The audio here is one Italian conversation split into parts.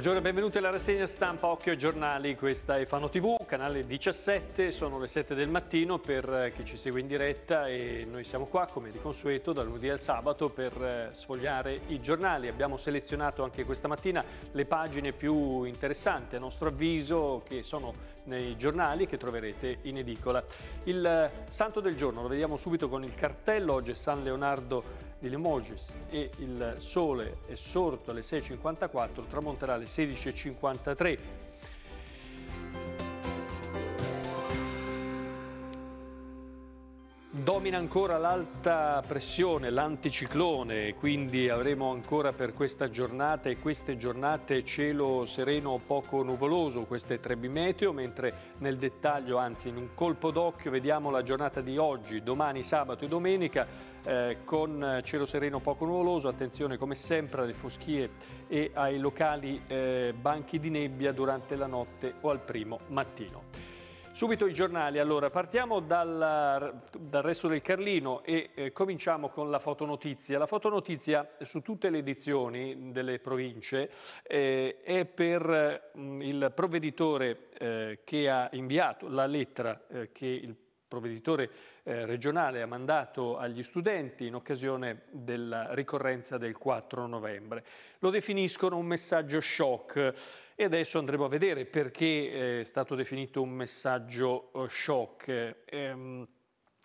Buongiorno e benvenuti alla rassegna stampa Occhio ai Giornali, questa è Fano TV, canale 17, sono le 7 del mattino per eh, chi ci segue in diretta e noi siamo qua come di consueto dal lunedì al sabato per eh, sfogliare i giornali. Abbiamo selezionato anche questa mattina le pagine più interessanti a nostro avviso che sono nei giornali che troverete in edicola. Il eh, santo del giorno lo vediamo subito con il cartello, oggi è San Leonardo di Limoges e il sole è sorto alle 6.54, tramonterà alle 16.53. Domina ancora l'alta pressione, l'anticiclone, quindi avremo ancora per questa giornata e queste giornate cielo sereno poco nuvoloso, queste tre bimeteo, mentre nel dettaglio, anzi in un colpo d'occhio, vediamo la giornata di oggi, domani, sabato e domenica, eh, con cielo sereno poco nuvoloso, attenzione come sempre alle foschie e ai locali eh, banchi di nebbia durante la notte o al primo mattino. Subito i giornali, allora partiamo dal, dal resto del Carlino e eh, cominciamo con la fotonotizia. La fotonotizia su tutte le edizioni delle province eh, è per mh, mm, il provveditore eh, che ha inviato la lettera eh, che il provveditore eh, regionale ha mandato agli studenti in occasione della ricorrenza del 4 novembre. Lo definiscono un messaggio shock e adesso andremo a vedere perché eh, è stato definito un messaggio eh, shock. Ehm,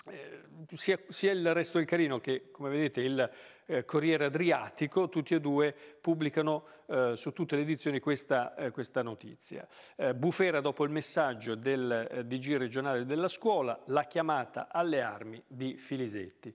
eh, sia, sia il resto del carino che, come vedete, il eh, Corriere Adriatico, tutti e due pubblicano eh, su tutte le edizioni questa, eh, questa notizia. Eh, Bufera dopo il messaggio del eh, DG regionale della scuola, la chiamata alle armi di Filisetti.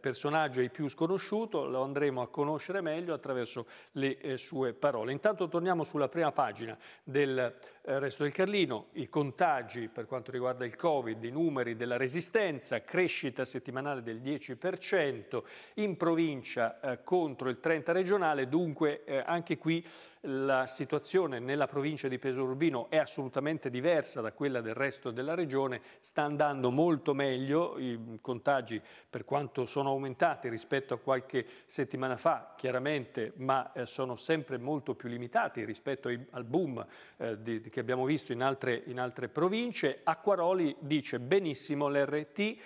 personaggio ai più sconosciuto, lo andremo a conoscere meglio attraverso le sue parole. Intanto torniamo sulla prima pagina del Resto del Carlino, i contagi per quanto riguarda il Covid, i numeri della resistenza, crescita settimanale del 10%, in provincia provincia eh, contro il 30 regionale, dunque eh, anche qui la situazione nella provincia di Peso Urbino è assolutamente diversa da quella del resto della regione, sta andando molto meglio, i contagi per quanto sono aumentati rispetto a qualche settimana fa, chiaramente, ma eh, sono sempre molto più limitati rispetto ai, al boom eh, di, che abbiamo visto in altre, in altre province. Acquaroli dice benissimo l'RT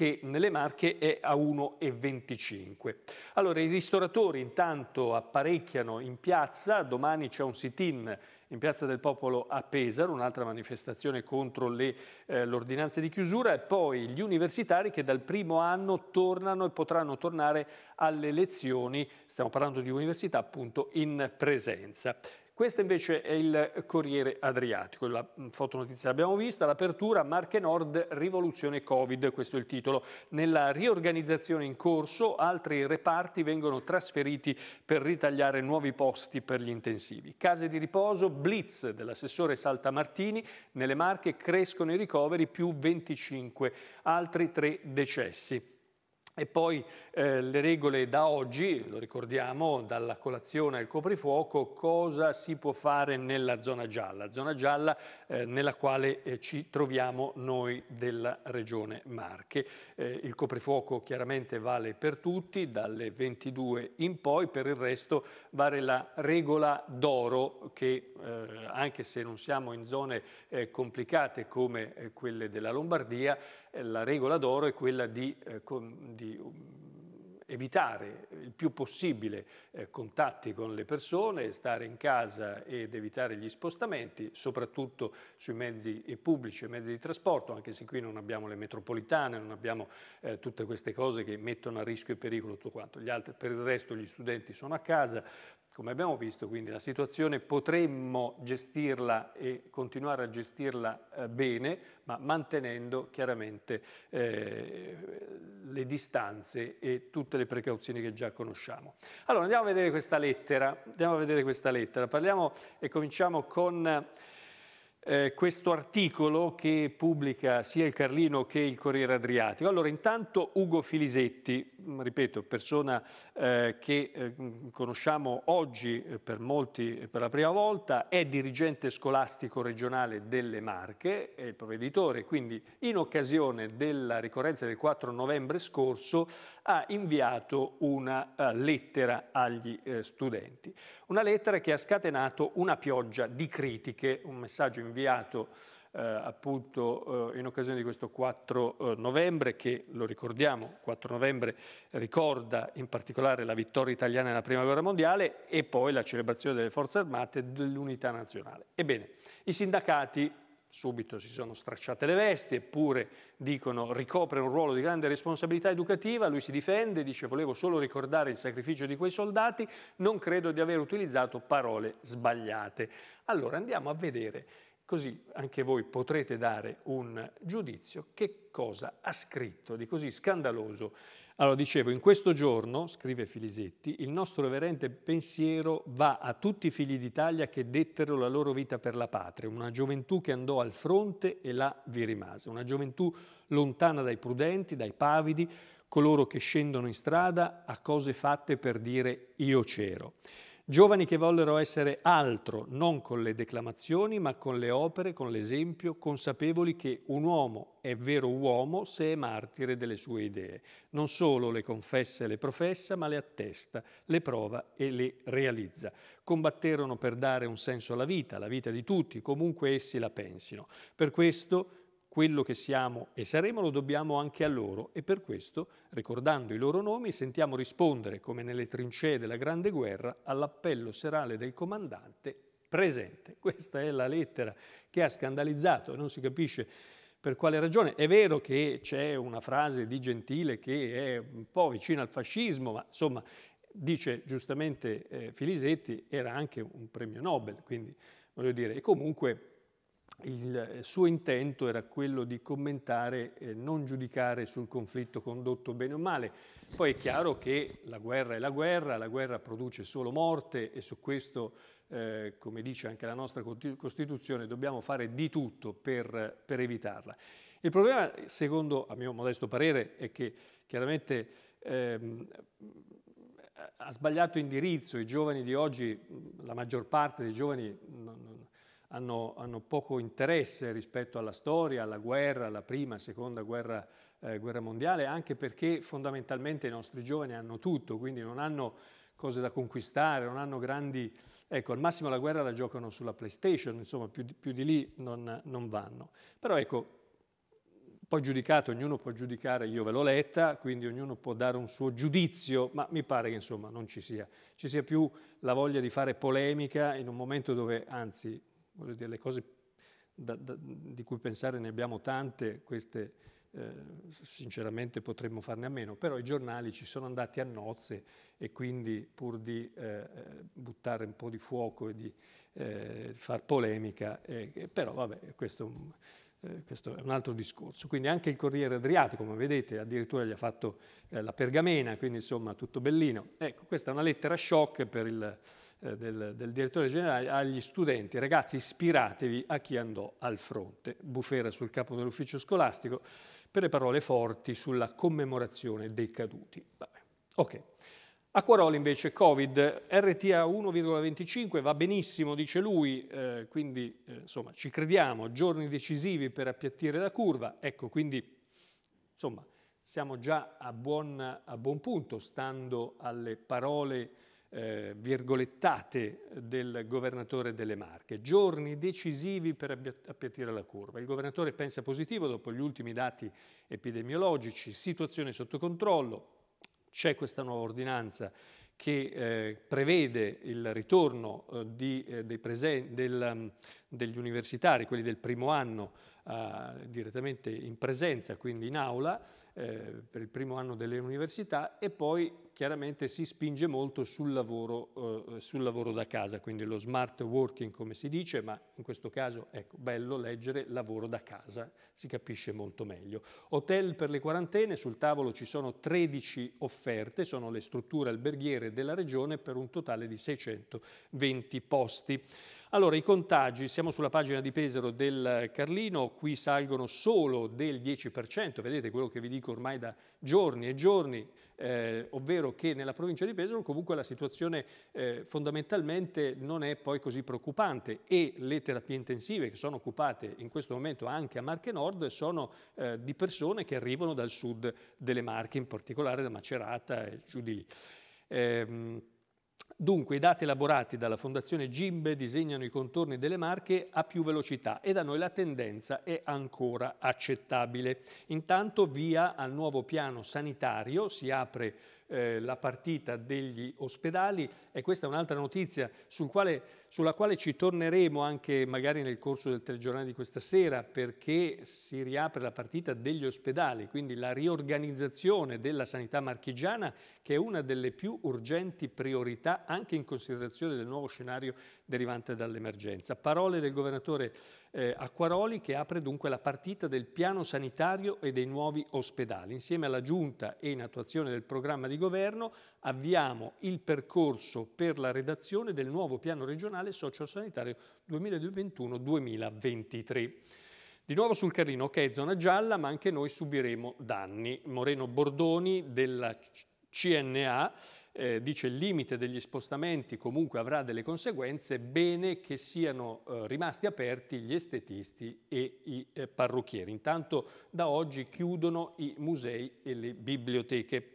che nelle Marche è a 1,25. Allora i ristoratori intanto apparecchiano in piazza, domani c'è un sit-in in Piazza del Popolo a Pesaro, un'altra manifestazione contro eh, l'ordinanza eh, di chiusura e poi gli universitari che dal primo anno tornano e potranno tornare alle lezioni, stiamo parlando di università appunto, in presenza. Questo invece è il Corriere Adriatico, la mm, fotonotizia l'abbiamo vista, l'apertura Marche Nord rivoluzione Covid, questo è il titolo. Nella riorganizzazione in corso altri reparti vengono trasferiti per ritagliare nuovi posti per gli intensivi. Case di riposo, blitz dell'assessore Saltamartini, nelle Marche crescono i ricoveri più 25, altri tre decessi. E poi eh, le regole da oggi, lo ricordiamo, dalla colazione al coprifuoco, cosa si può fare nella zona gialla, zona gialla eh, nella quale eh, ci troviamo noi della regione Marche. Eh, il coprifuoco chiaramente vale per tutti, dalle 22 in poi, per il resto vale la regola d'oro che eh, anche se non siamo in zone eh, complicate come quelle della Lombardia, eh, la regola d'oro è quella di, eh, con, di um, evitare il più possibile eh, contatti con le persone, stare in casa ed evitare gli spostamenti, soprattutto sui mezzi eh, pubblici e mezzi di trasporto, anche se qui non abbiamo le metropolitane, non abbiamo eh, tutte queste cose che mettono a rischio e pericolo tutto quanto. Gli Altri, per il resto gli studenti sono a casa, come abbiamo visto, quindi la situazione potremmo gestirla e continuare a gestirla eh, bene, ma mantenendo chiaramente eh, le distanze e tutte le precauzioni che già conosciamo. Allora andiamo a vedere questa lettera, vedere questa lettera. parliamo e cominciamo con eh, questo articolo che pubblica sia il Carlino che il Corriere Adriatico. Allora, intanto Ugo Filisetti, mm, ripeto, persona eh, che eh, mm, conosciamo oggi eh, per molti eh, per la prima volta, è dirigente scolastico regionale delle Marche, è il provveditore, quindi in occasione della ricorrenza del 4 novembre scorso ha inviato una eh, lettera agli eh, studenti, una lettera che ha scatenato una pioggia di critiche, un messaggio inviato eh, appunto eh, in occasione di questo 4 eh, novembre, che lo ricordiamo, 4 novembre ricorda in particolare la vittoria italiana nella Prima Guerra Mondiale e poi la celebrazione delle Forze Armate dell'Unità Nazionale. Ebbene, i sindacati subito si sono stracciate le vesti, eppure dicono ricopre un ruolo di grande responsabilità educativa, lui si difende, dice volevo solo ricordare il sacrificio di quei soldati, non credo di aver utilizzato parole sbagliate. Allora andiamo a vedere, così anche voi potrete dare un giudizio, che cosa ha scritto di così scandaloso allora dicevo, in questo giorno, scrive Filisetti, il nostro reverente pensiero va a tutti i figli d'Italia che dettero la loro vita per la patria, una gioventù che andò al fronte e là vi rimase, una gioventù lontana dai prudenti, dai pavidi, coloro che scendono in strada a cose fatte per dire io c'ero. Giovani che vollero essere altro, non con le declamazioni, ma con le opere, con l'esempio, consapevoli che un uomo è vero uomo se è martire delle sue idee. Non solo le confessa e le professa, ma le attesta, le prova e le realizza. Combatterono per dare un senso alla vita, alla vita di tutti, comunque essi la pensino. Per questo quello che siamo e saremo lo dobbiamo anche a loro e per questo, ricordando i loro nomi, sentiamo rispondere, come nelle trincee della Grande Guerra, all'appello serale del comandante presente. Questa è la lettera che ha scandalizzato, non si capisce per quale ragione. È vero che c'è una frase di Gentile che è un po' vicina al fascismo, ma insomma, dice giustamente eh, Filisetti, era anche un premio Nobel, quindi voglio dire, e comunque il eh, suo intento era quello di commentare, eh, non giudicare sul conflitto condotto bene o male. Poi è chiaro che la guerra è la guerra, la guerra produce solo morte e su questo, eh, come dice anche la nostra Costituzione, dobbiamo fare di tutto per, per evitarla. Il problema, secondo, a mio modesto parere, è che chiaramente ehm, ha sbagliato indirizzo, i giovani di oggi, la maggior parte dei giovani... Non, non, hanno, hanno, poco interesse rispetto alla storia, alla guerra, alla prima, seconda guerra, eh, guerra mondiale, anche perché fondamentalmente i nostri giovani hanno tutto, quindi non hanno cose da conquistare, non hanno grandi... Ecco, al massimo la guerra la giocano sulla PlayStation, insomma, più di, più di lì non, non, vanno. Però ecco, poi giudicato, ognuno può giudicare, io ve l'ho letta, quindi ognuno può dare un suo giudizio, ma mi pare che insomma non ci sia. Ci sia più la voglia di fare polemica in un momento dove, anzi, voglio dire, le cose da, da, di cui pensare ne abbiamo tante, queste eh, sinceramente potremmo farne a meno, però i giornali ci sono andati a nozze e quindi pur di eh, eh buttare un po' di fuoco e di eh, far polemica, eh, eh, però vabbè, questo è un... Eh, questo è un altro discorso. Quindi anche il Corriere Adriatico, come vedete, addirittura gli ha fatto eh, la pergamena, quindi insomma tutto bellino. Ecco, questa è una lettera shock per il eh, del, del, direttore generale agli studenti, ragazzi ispiratevi a chi andò al fronte. Bufera sul capo dell'ufficio scolastico per le parole forti sulla commemorazione dei caduti. Vabbè. Ok. A Quaroli invece Covid, RTA 1,25 va benissimo, dice lui, eh, quindi eh, insomma ci crediamo, giorni decisivi per appiattire la curva, ecco quindi insomma siamo già a buon, a buon punto stando alle parole eh, virgolettate del governatore delle Marche, giorni decisivi per appiattire la curva. Il governatore pensa positivo dopo gli ultimi dati epidemiologici, situazione sotto controllo, c'è questa nuova ordinanza che eh, prevede il ritorno eh, di, eh, presen- del, um, degli universitari, quelli del primo anno, direttamente in presenza, quindi in aula, eh, per il primo anno delle università e poi chiaramente si spinge molto sul lavoro, eh, sul lavoro da casa, quindi lo smart working come si dice, ma in questo caso ecco, bello leggere lavoro da casa, si capisce molto meglio. Hotel per le quarantene, sul tavolo ci sono 13 offerte, sono le strutture alberghiere della regione per un totale di 620 posti. Allora, i contagi, siamo sulla pagina di Pesaro del Carlino, qui salgono solo del 10%, vedete quello che vi dico ormai da giorni e giorni, eh, ovvero che nella provincia di Pesaro comunque la situazione eh, fondamentalmente non è poi così preoccupante e le terapie intensive che sono occupate in questo momento anche a Marche Nord sono eh, di persone che arrivano dal sud delle Marche, in particolare da Macerata e giù di lì. Ehm, Dunque, i dati elaborati dalla Fondazione Gimbe disegnano i contorni delle Marche a più velocità e da noi la tendenza è ancora accettabile. Intanto, via al nuovo piano sanitario, si apre eh, la partita degli ospedali e questa è un'altra notizia sul quale sulla quale ci torneremo anche magari nel corso del telegiornale di questa sera perché si riapre la partita degli ospedali, quindi la riorganizzazione della sanità marchigiana che è una delle più urgenti priorità anche in considerazione del nuovo scenario derivante dall'emergenza. Parole del governatore eh, Acquaroli che apre dunque la partita del piano sanitario e dei nuovi ospedali. Insieme alla Giunta e in attuazione del programma di governo avviamo il percorso per la redazione del nuovo piano regionale nazionale sociosanitario 2021-2023. Di nuovo sul Carrino, ok, zona gialla, ma anche noi subiremo danni. Moreno Bordoni della CNA eh, dice il limite degli spostamenti comunque avrà delle conseguenze, bene che siano eh, rimasti aperti gli estetisti e i eh, parrucchieri. Intanto da oggi chiudono i musei e le biblioteche.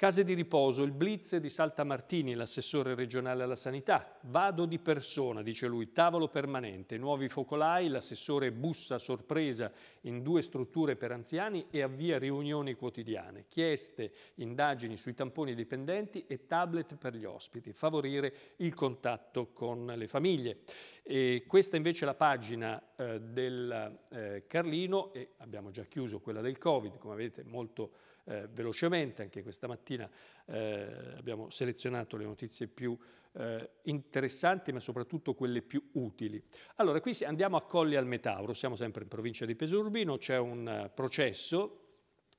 Case di riposo, il blitz di Saltamartini, l'assessore regionale alla sanità. Vado di persona, dice lui, tavolo permanente, nuovi focolai, l'assessore bussa sorpresa in due strutture per anziani e avvia riunioni quotidiane, chieste, indagini sui tamponi dipendenti e tablet per gli ospiti, favorire il contatto con le famiglie. E questa invece è la pagina eh, del eh, Carlino e abbiamo già chiuso quella del Covid, come vedete molto eh, velocemente, anche questa mattina eh, abbiamo selezionato le notizie più eh, interessanti ma soprattutto quelle più utili. Allora qui andiamo a Colli al Metauro, siamo sempre in provincia di Urbino, c'è un eh, processo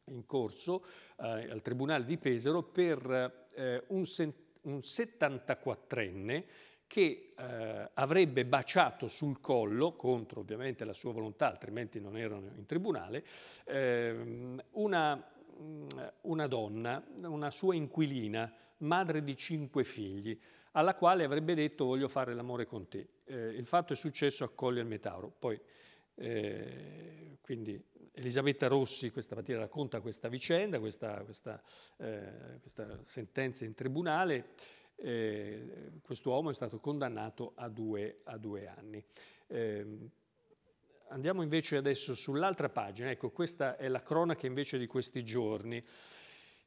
in corso eh, al Tribunale di Pesaro per eh, un, un 74enne che eh, avrebbe baciato sul collo, contro ovviamente la sua volontà, altrimenti non erano in tribunale, eh, una Mm, una donna, una sua inquilina, madre di cinque figli, alla quale avrebbe detto voglio fare l'amore con te. Eh, il fatto è successo a Colli al Metauro. Poi, eh, quindi Elisabetta Rossi questa mattina racconta questa vicenda, questa, questa, eh, questa sentenza in tribunale. Eh, questo uomo è stato condannato a due, a due anni. Ehm, Andiamo invece adesso sull'altra pagina, ecco questa è la cronaca invece di questi giorni.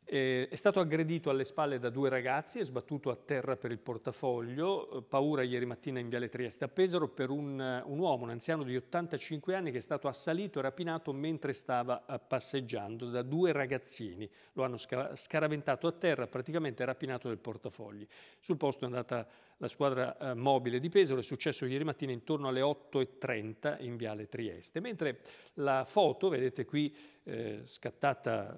Eh, è stato aggredito alle spalle da due ragazzi, e sbattuto a terra per il portafoglio, eh, paura ieri mattina in Viale Trieste a Pesaro per un, eh, un, uomo, un anziano di 85 anni che è stato assalito e rapinato mentre stava eh, passeggiando da due ragazzini. Lo hanno sca scaraventato a terra, praticamente rapinato del portafogli. Sul posto è andata la squadra mobile di Pesaro, è successo ieri mattina intorno alle 8.30 in Viale Trieste. Mentre la foto, vedete qui, scattata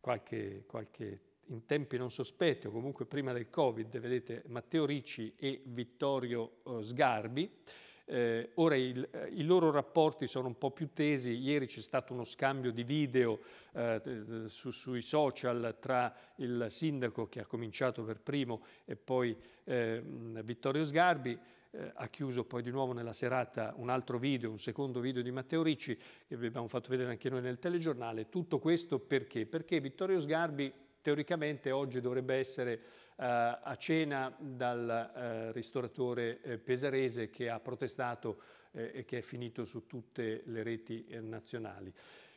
qualche, qualche, in tempi non sospetti o comunque prima del Covid, vedete Matteo Ricci e Vittorio eh, Sgarbi. Eh, ora il, eh, i loro rapporti sono un po' più tesi, ieri c'è stato uno scambio di video eh, su, sui social tra il sindaco che ha cominciato per primo e poi eh, Vittorio Sgarbi, eh, ha chiuso poi di nuovo nella serata un altro video, un secondo video di Matteo Ricci, che vi abbiamo fatto vedere anche noi nel telegiornale. Tutto questo perché? Perché Vittorio Sgarbi teoricamente oggi dovrebbe essere Uh, a cena dal uh, ristoratore eh, pesarese che ha protestato eh, e che è finito su tutte le reti eh, nazionali.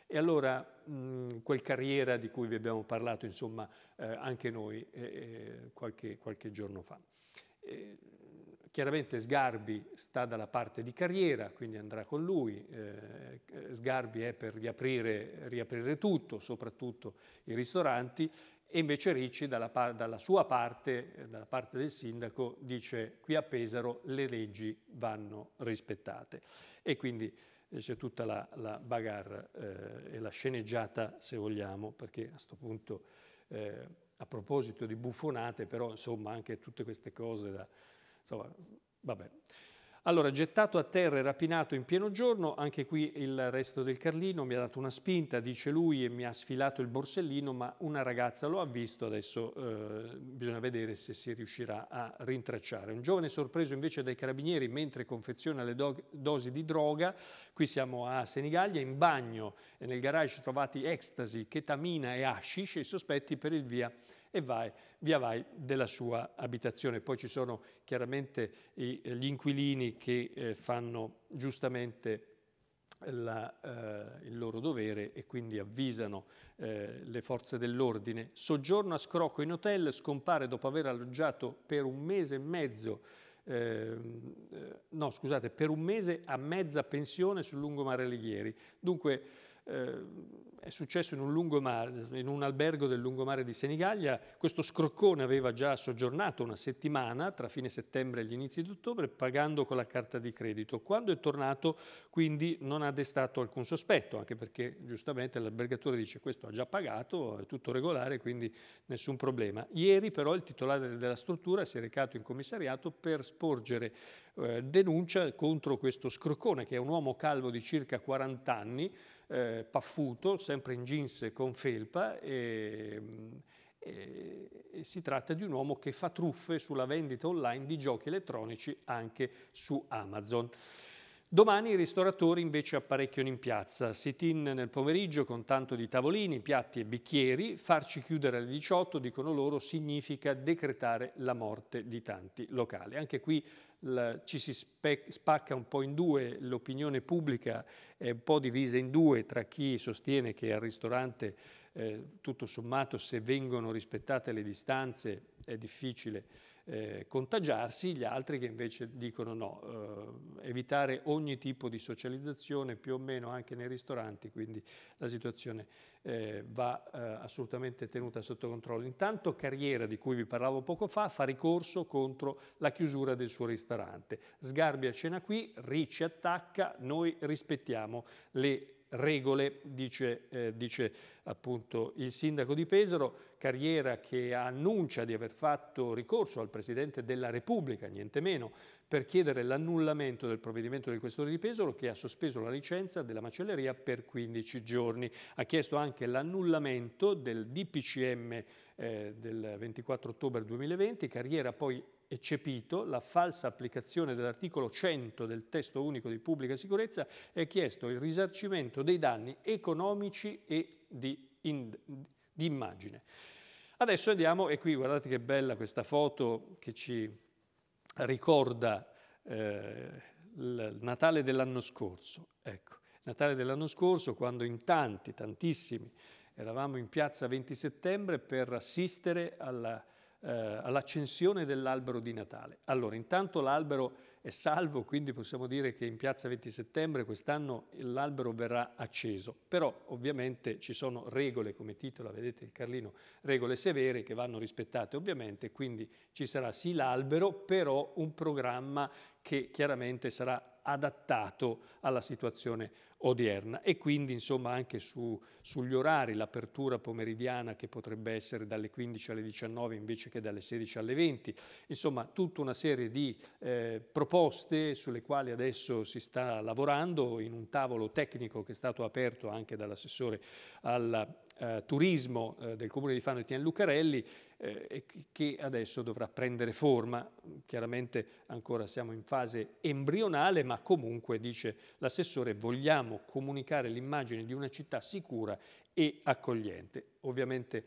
E allora mh, mm, quel carriera di cui vi abbiamo parlato insomma eh, anche noi qualche, qualche, giorno fa. Chiaramente Sgarbi sta dalla parte di carriera, quindi andrà con lui. Eh, Sgarbi è per riaprire, riaprire, tutto, soprattutto i ristoranti, e invece Ricci dalla, dalla sua parte, eh, dalla parte del sindaco, dice qui a Pesaro le leggi vanno rispettate. E quindi eh, c'è tutta la, la bagarre eh, e la sceneggiata, se vogliamo, perché a questo punto, eh, a proposito di buffonate, però insomma anche tutte queste cose da Insomma, vabbè. Allora, gettato a terra e rapinato in pieno giorno, anche qui il resto del Carlino mi ha dato una spinta, dice lui, e mi ha sfilato il borsellino, ma una ragazza lo ha visto, adesso eh, bisogna vedere se si riuscirà a rintracciare. Un giovane sorpreso invece dai carabinieri mentre confeziona le do dosi di droga, qui siamo a Senigallia, in bagno e nel garage trovati ecstasy, ketamina e hashish e i sospetti per il via e vai, via vai della sua abitazione. Poi ci sono chiaramente gli inquilini che eh, fanno giustamente la, eh, il loro dovere e quindi avvisano eh, le forze dell'ordine. Soggiorno a Scrocco in hotel, scompare dopo aver alloggiato per un mese e mezzo ehm, eh, no, scusate, per un mese a mezza pensione sul lungomare Alighieri. Dunque, eh, è successo in un, lungomare, in un albergo del lungomare di Senigallia, questo scroccone aveva già soggiornato una settimana tra fine settembre e gli inizi di ottobre pagando con la carta di credito. Quando è tornato quindi non ha destato alcun sospetto, anche perché giustamente l'albergatore dice questo ha già pagato, è tutto regolare, quindi nessun problema. Ieri però il titolare della struttura si è recato in commissariato per sporgere eh, denuncia contro questo scroccone che è un uomo calvo di circa 40 anni, eh, paffuto, sempre in jeans con felpa e, mm, e, e si tratta di un uomo che fa truffe sulla vendita online di giochi elettronici anche su Amazon. Domani i ristoratori invece apparecchiano in piazza, sit-in nel pomeriggio con tanto di tavolini, piatti e bicchieri, farci chiudere alle 18, dicono loro, significa decretare la morte di tanti locali. Anche qui la, ci si spacca un po' in due, l'opinione pubblica è un po' divisa in due tra chi sostiene che al ristorante eh, tutto sommato se vengono rispettate le distanze è difficile eh, contagiarsi, gli altri che invece dicono no, eh, evitare ogni tipo di socializzazione più o meno anche nei ristoranti, quindi la situazione eh, va eh, assolutamente tenuta sotto controllo. Intanto Carriera, di cui vi parlavo poco fa, fa ricorso contro la chiusura del suo ristorante. Sgarbi a cena qui, Ricci attacca, noi rispettiamo le regole, dice, eh, dice appunto il sindaco di Pesaro, carriera che annuncia di aver fatto ricorso al Presidente della Repubblica, niente meno, per chiedere l'annullamento del provvedimento del questore di Pesaro che ha sospeso la licenza della macelleria per 15 giorni. Ha chiesto anche l'annullamento del DPCM eh, del 24 ottobre 2020, carriera poi eccepito la falsa applicazione dell'articolo 100 del testo unico di pubblica sicurezza e ha chiesto il risarcimento dei danni economici e di, in, di immagine. Adesso andiamo, e qui guardate che bella questa foto che ci ricorda eh, il Natale dell'anno scorso. Ecco, Natale dell'anno scorso quando in tanti, tantissimi, eravamo in piazza 20 settembre per assistere alla eh, all'accensione dell'albero di Natale. Allora, intanto l'albero è salvo, quindi possiamo dire che in piazza 20 settembre quest'anno l'albero verrà acceso, però ovviamente ci sono regole, come titola, vedete il Carlino, regole severe che vanno rispettate ovviamente, quindi ci sarà sì l'albero, però un programma che chiaramente sarà adattato alla situazione odierna e quindi insomma anche su, sugli orari, l'apertura pomeridiana che potrebbe essere dalle 15 alle 19 invece che dalle 16 alle 20, insomma tutta una serie di eh, proposte sulle quali adesso si sta lavorando in un tavolo tecnico che è stato aperto anche dall'assessore al eh, turismo eh, del comune di Fano e Etienne Lucarelli eh, che adesso dovrà prendere forma. Chiaramente ancora siamo in fase embrionale, ma comunque, dice l'assessore, vogliamo comunicare l'immagine di una città sicura e accogliente. Ovviamente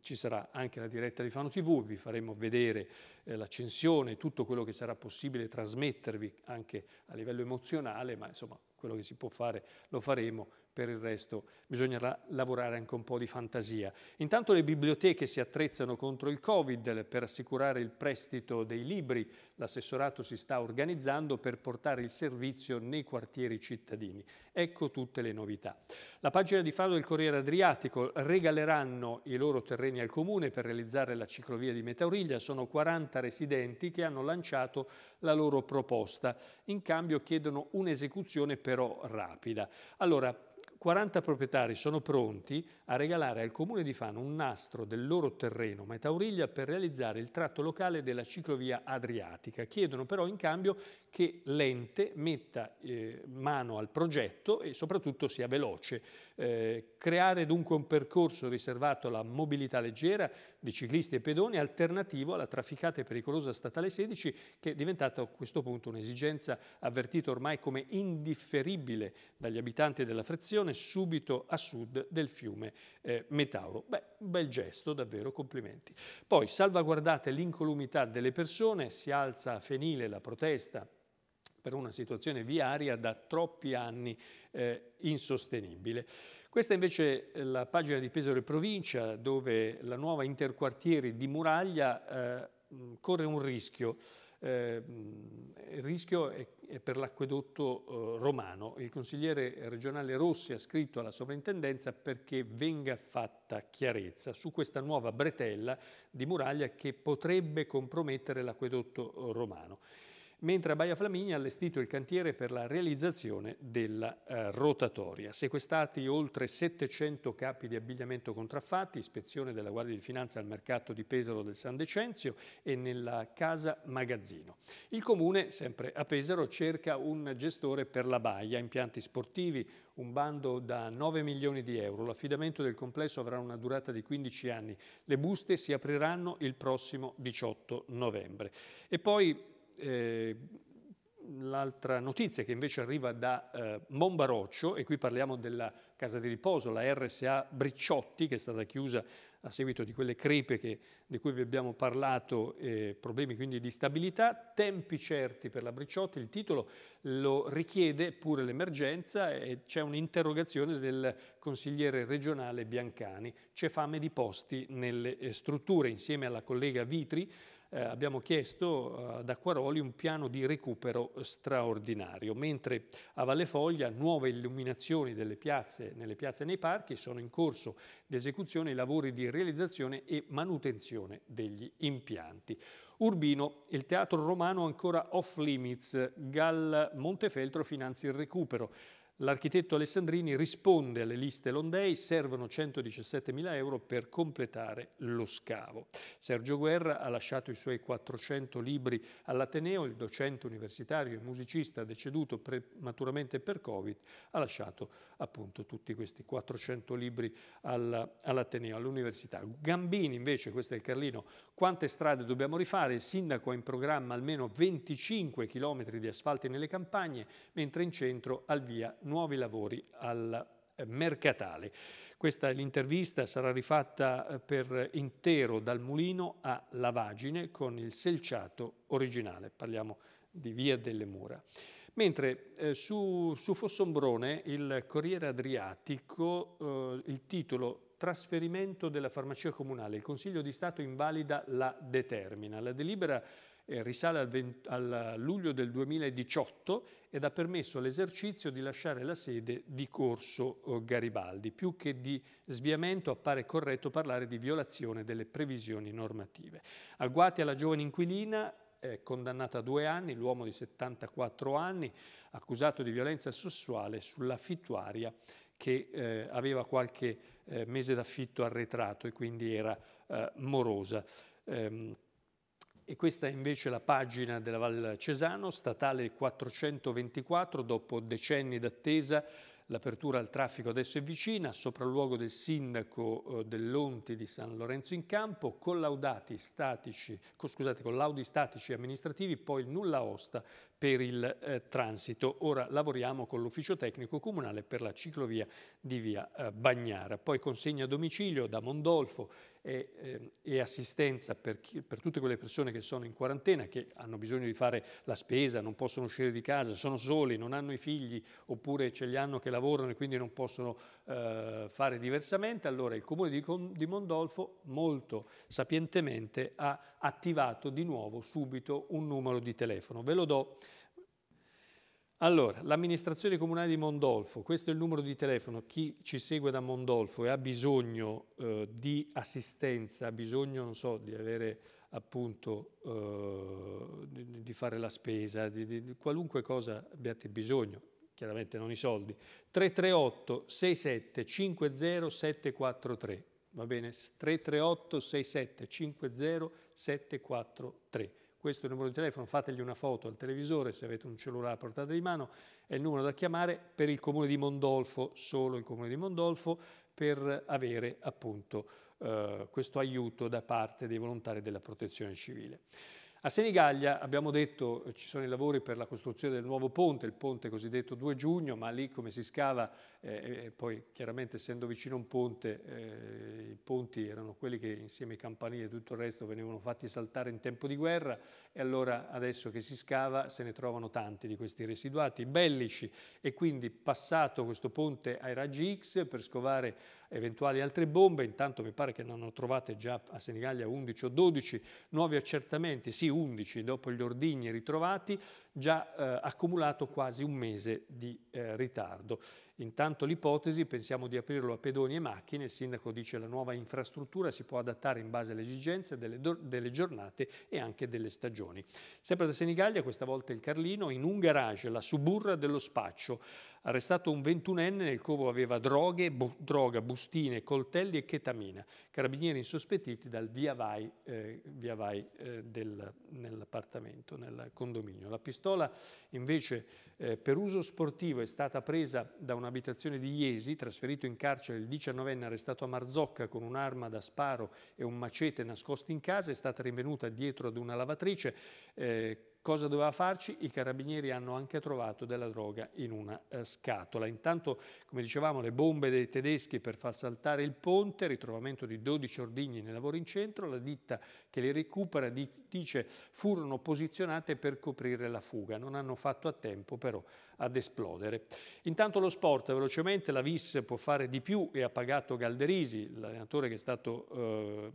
ci sarà anche la diretta di Fano TV, vi faremo vedere eh, l'accensione, tutto quello che sarà possibile trasmettervi anche a livello emozionale, ma insomma quello che si può fare lo faremo per il resto bisognerà lavorare anche un po' di fantasia. Intanto le biblioteche si attrezzano contro il Covid per assicurare il prestito dei libri. L'assessorato si sta organizzando per portare il servizio nei quartieri cittadini. Ecco tutte le novità. La pagina di Fado del Corriere Adriatico regaleranno i loro terreni al comune per realizzare la ciclovia di Metauriglia. Sono 40 residenti che hanno lanciato la loro proposta. In cambio chiedono un'esecuzione però rapida. Allora, 40 proprietari sono pronti a regalare al comune di Fano un nastro del loro terreno, Metauriglia per realizzare il tratto locale della ciclovia adriatica. Chiedono però in cambio che l'ente metta eh, mano al progetto e soprattutto sia veloce. Eh, creare dunque un percorso riservato alla mobilità leggera di ciclisti e pedoni alternativo alla trafficata e pericolosa statale 16 che è diventata a questo punto un'esigenza avvertita ormai come indifferibile dagli abitanti della frazione subito a sud del fiume eh, Metauro. Beh, bel gesto, davvero complimenti. Poi salvaguardate l'incolumità delle persone, si alza a fenile la protesta per una situazione viaria da troppi anni eh, insostenibile. Questa invece è la pagina di Pesaro e Provincia, dove la nuova interquartiere di Muraglia eh, corre un rischio. Eh, il rischio è, è per l'acquedotto eh, romano. Il consigliere regionale Rossi ha scritto alla sovrintendenza perché venga fatta chiarezza su questa nuova bretella di Muraglia che potrebbe compromettere l'acquedotto eh, romano mentre a Baia Flaminia ha allestito il cantiere per la realizzazione della eh, rotatoria. Sequestati oltre 700 capi di abbigliamento contraffatti, ispezione della Guardia di Finanza al mercato di Pesaro del San Decenzio e nella casa Magazzino. Il comune, sempre a Pesaro, cerca un gestore per la Baia, impianti sportivi, un bando da 9 milioni di euro. L'affidamento del complesso avrà una durata di 15 anni. Le buste si apriranno il prossimo 18 novembre. E poi Ehm, l'altra notizia che invece arriva da eh, Monbaroccio, e qui parliamo della casa di riposo, la RSA Bricciotti, che è stata chiusa a seguito di quelle crepe che, di cui vi abbiamo parlato, eh, problemi quindi di stabilità, tempi certi per la Bricciotti, il titolo lo richiede pure l'emergenza e c'è un'interrogazione del consigliere regionale Biancani, c'è fame di posti nelle eh, strutture, insieme alla collega Vitri, eh, abbiamo chiesto eh, ad Acquaroli un piano di recupero straordinario, mentre a Valle Foglia nuove illuminazioni delle piazze, nelle piazze e nei parchi sono in corso di esecuzione i lavori di realizzazione e manutenzione degli impianti. Urbino, il teatro romano ancora off limits, Gal Montefeltro finanzia il recupero. L'architetto Alessandrini risponde alle liste Londei, servono 117.000 euro per completare lo scavo. Sergio Guerra ha lasciato i suoi 400 libri all'Ateneo, il docente universitario e musicista deceduto prematuramente per Covid ha lasciato appunto tutti questi 400 libri all'Ateneo, all'università. Gambini invece, questo è il Carlino, quante strade dobbiamo rifare? Il sindaco ha in programma almeno 25 km di asfalti nelle campagne, mentre in centro al via nuovi lavori al eh, mercatale. Questa l'intervista sarà rifatta eh, per intero dal mulino a Lavagine con il selciato originale, parliamo di Via delle Mura. Mentre eh, su, su, Fossombrone, il Corriere Adriatico, eh, il titolo Trasferimento della farmacia comunale, il Consiglio di Stato invalida la determina. La delibera eh, risale al, 20, al luglio del 2018 ed ha permesso all'esercizio di lasciare la sede di corso eh, Garibaldi. Più che di sviamento appare corretto parlare di violazione delle previsioni normative. Agguati alla giovane inquilina condannata a due anni, l'uomo di 74 anni, accusato di violenza sessuale sull'affittuaria che eh, aveva qualche eh, mese d'affitto arretrato e quindi era eh, morosa. Ehm, e questa è invece la pagina della Val Cesano, statale 424, dopo decenni d'attesa l'apertura al traffico adesso è vicina, sopralluogo del sindaco eh, dell'Onti di San Lorenzo in Campo, collaudati statici, scusate, collaudi statici e amministrativi, poi nulla osta per il eh, transito. Ora lavoriamo con l'ufficio tecnico comunale per la ciclovia di via eh, Bagnara. Poi consegna a domicilio da Mondolfo e, eh, e assistenza per, chi, per, tutte quelle persone che sono in quarantena, che hanno bisogno di fare la spesa, non possono uscire di casa, sono soli, non hanno i figli oppure ce li hanno che lavorano e quindi non possono eh, fare diversamente, allora il Comune di, di Mondolfo molto sapientemente ha attivato di nuovo subito un numero di telefono. Ve lo do allora, l'amministrazione comunale di Mondolfo, questo è il numero di telefono, chi ci segue da Mondolfo e ha bisogno eh, di assistenza, ha bisogno, non so, di avere appunto eh, di, fare la spesa, di, di, qualunque cosa abbiate bisogno, chiaramente non i soldi, 338 67 50 743, va bene? 338 67 50 743 questo è il numero di telefono, fategli una foto al televisore se avete un cellulare a portata di mano, è il numero da chiamare per il comune di Mondolfo, solo il comune di Mondolfo, per avere appunto eh, questo aiuto da parte dei volontari della protezione civile. A Senigallia, abbiamo detto, eh, ci sono i lavori per la costruzione del nuovo ponte, il ponte cosiddetto 2 giugno, ma lì come si scava, eh, eh, eh, poi chiaramente essendo vicino a un ponte, eh, i ponti erano quelli che insieme ai campanili e tutto il resto venivano fatti saltare in tempo di guerra e allora adesso che si scava se ne trovano tanti di questi residuati bellici e quindi passato questo ponte ai raggi X per scovare eventuali altre bombe, intanto mi pare che ne hanno trovate già a Senigallia 11 o 12 nuovi accertamenti, sì 11 dopo gli ordigni ritrovati, già eh, accumulato quasi un mese di eh, ritardo. Intanto l'ipotesi, pensiamo di aprirlo a pedoni e macchine, il sindaco dice che la nuova infrastruttura si può adattare in base alle esigenze delle, delle giornate e anche delle stagioni. Sempre da Senigallia, questa volta il Carlino, in un garage, la suburra dello spaccio. Arrestato un 21enne, nel covo aveva droghe, bu droga, bustine, coltelli e chetamina. Carabinieri insospettiti dal via vai, eh, via vai eh, nell'appartamento, nel condominio. La pistola pistola invece eh, per uso sportivo è stata presa da un'abitazione di Iesi, trasferito in carcere il 19enne arrestato a Marzocca con un'arma da sparo e un macete nascosto in casa, è stata rinvenuta dietro ad una lavatrice. Eh, Cosa doveva farci? I carabinieri hanno anche trovato della droga in una eh, scatola. Intanto, come dicevamo, le bombe dei tedeschi per far saltare il ponte, ritrovamento di 12 ordigni nei lavori in centro, la ditta che li recupera di, dice furono posizionate per coprire la fuga, non hanno fatto a tempo però ad esplodere. Intanto lo sport, velocemente, la VIS può fare di più e ha pagato Galderisi, l'allenatore che è stato... Eh,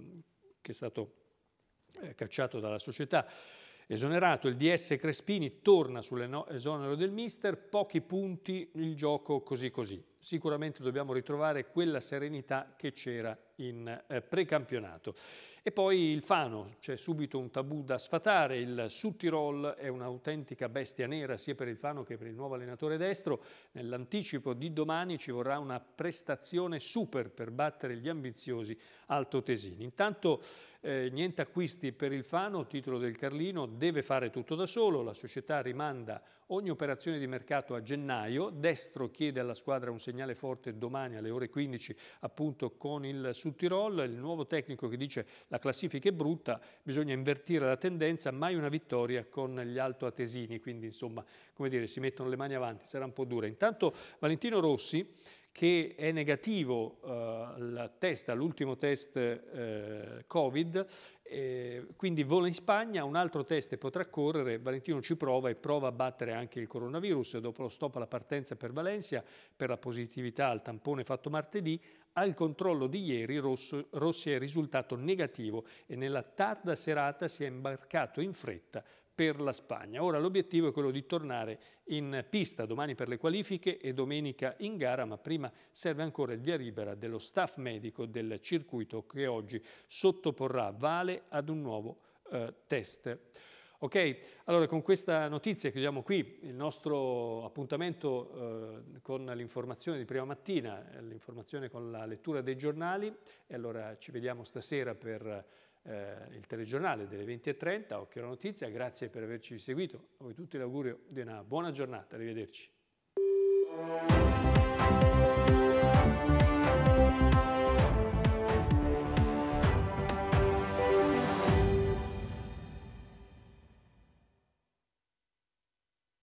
che è stato eh, cacciato dalla società Esonerato il DS Crespini torna sull'esonero del mister, pochi punti, il gioco così così sicuramente dobbiamo ritrovare quella serenità che c'era in eh, precampionato. E poi il Fano, c'è subito un tabù da sfatare, il Sudtirol è un'autentica bestia nera sia per il Fano che per il nuovo allenatore destro, nell'anticipo di domani ci vorrà una prestazione super per battere gli ambiziosi altotesini. Intanto eh, niente acquisti per il Fano, titolo del Carlino, deve fare tutto da solo, la società rimanda ogni operazione di mercato a gennaio. Destro chiede alla squadra un segnale forte domani alle ore 15 appunto con il Sud Tirol. Il nuovo tecnico che dice la classifica è brutta, bisogna invertire la tendenza, mai una vittoria con gli altoatesini. Quindi insomma, come dire, si mettono le mani avanti, sarà un po' dura. Intanto Valentino Rossi che è negativo eh, la test, test eh, Covid eh, quindi vola in Spagna, un altro test potrà correre, Valentino ci prova e prova a battere anche il coronavirus. Dopo lo stop alla partenza per Valencia, per la positività al tampone fatto martedì, al controllo di ieri Rosso, Rossi è risultato negativo e nella tarda serata si è imbarcato in fretta per la Spagna. Ora l'obiettivo è quello di tornare in pista domani per le qualifiche e domenica in gara, ma prima serve ancora il via libera dello staff medico del circuito che oggi sottoporrà Vale ad un nuovo eh, test. Ok, allora con questa notizia chiudiamo qui il nostro appuntamento eh, con l'informazione di prima mattina, l'informazione con la lettura dei giornali e allora ci vediamo stasera per eh, il telegiornale delle 20.30, Occhio alla Notizia, grazie per averci seguito, a voi tutti l'augurio di una buona giornata, arrivederci.